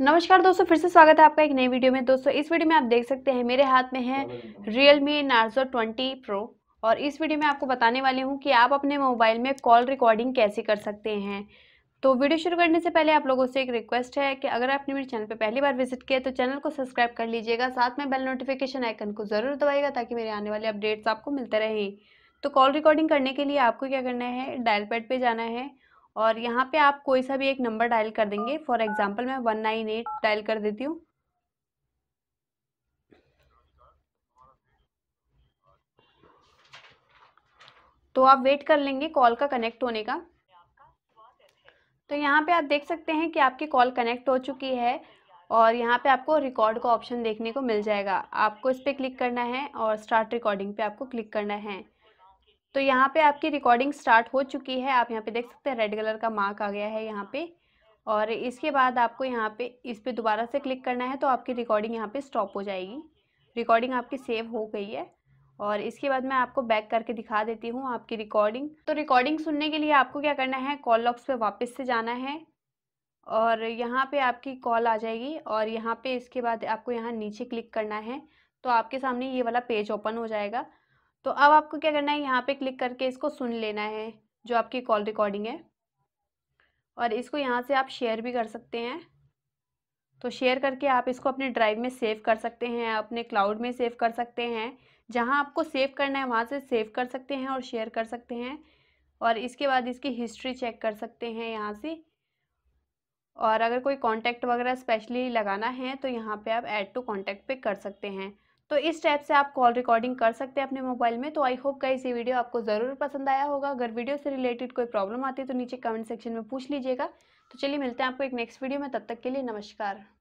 नमस्कार दोस्तों फिर से स्वागत है आपका एक नई वीडियो में दोस्तों इस वीडियो में आप देख सकते हैं मेरे हाथ में है Realme Narzo twenty pro और इस वीडियो में आपको बताने वाली हूँ कि आप अपने मोबाइल में कॉल रिकॉर्डिंग कैसे कर सकते हैं तो वीडियो शुरू करने से पहले आप लोगों से एक रिक्वेस्ट है कि अगर आपने मेरे चैनल पर पहली बार विजिट किया तो चैनल को सब्सक्राइब कर लीजिएगा साथ में बेल नोटिफिकेशन आइकन को ज़रूर दबाएगा ताकि मेरे आने वाले अपडेट्स आपको मिलते रहें तो कॉल रिकॉर्डिंग करने के लिए आपको क्या करना है डायल पैड पर जाना है और यहाँ पे आप कोई सा भी एक नंबर डायल कर देंगे फॉर एग्जाम्पल मैं वन नाइन एट डायल कर देती हूँ तो आप वेट कर लेंगे कॉल का कनेक्ट होने का तो यहाँ पे आप देख सकते हैं कि आपकी कॉल कनेक्ट हो चुकी है और यहाँ पे आपको रिकॉर्ड का ऑप्शन देखने को मिल जाएगा आपको इस पर क्लिक करना है और स्टार्ट रिकॉर्डिंग पे आपको क्लिक करना है तो यहाँ पे आपकी रिकॉर्डिंग स्टार्ट हो चुकी है आप यहाँ पे देख सकते हैं रेड कलर का मार्क आ गया है यहाँ पे और इसके बाद आपको यहाँ पे इस पर दोबारा से क्लिक करना है तो आपकी रिकॉर्डिंग यहाँ पे स्टॉप हो जाएगी रिकॉर्डिंग आपकी सेव हो गई है और इसके बाद मैं आपको बैक करके दिखा देती हूँ आपकी रिकॉर्डिंग तो रिकॉर्डिंग सुनने के लिए आपको क्या करना है कॉल लॉक्स पर वापस से जाना है और यहाँ पर आपकी कॉल आ जाएगी और यहाँ पर इसके बाद आपको यहाँ नीचे क्लिक करना है तो आपके सामने ये वाला पेज ओपन हो जाएगा तो अब आपको क्या करना है यहाँ पे क्लिक करके इसको सुन लेना है जो आपकी कॉल रिकॉर्डिंग है और इसको यहाँ से आप शेयर भी कर सकते हैं तो शेयर करके आप इसको अपने ड्राइव में सेव कर सकते हैं अपने क्लाउड में सेव कर सकते हैं जहाँ आपको सेव करना है वहाँ से सेव कर सकते हैं और शेयर कर सकते हैं और इसके बाद इसकी हिस्ट्री चेक कर सकते हैं यहाँ से और अगर कोई कांटेक्ट वगैरह स्पेशली लगाना है तो यहाँ पे आप ऐड टू कांटेक्ट पे कर सकते हैं तो इस टाइप से आप कॉल रिकॉर्डिंग कर सकते हैं अपने मोबाइल में तो आई होप का ये वीडियो आपको ज़रूर पसंद आया होगा अगर वीडियो से रिलेटेड कोई प्रॉब्लम आती है तो नीचे कमेंट सेक्शन में पूछ लीजिएगा तो चलिए मिलते हैं आपको एक नेक्स्ट वीडियो में तब तक के लिए नमस्कार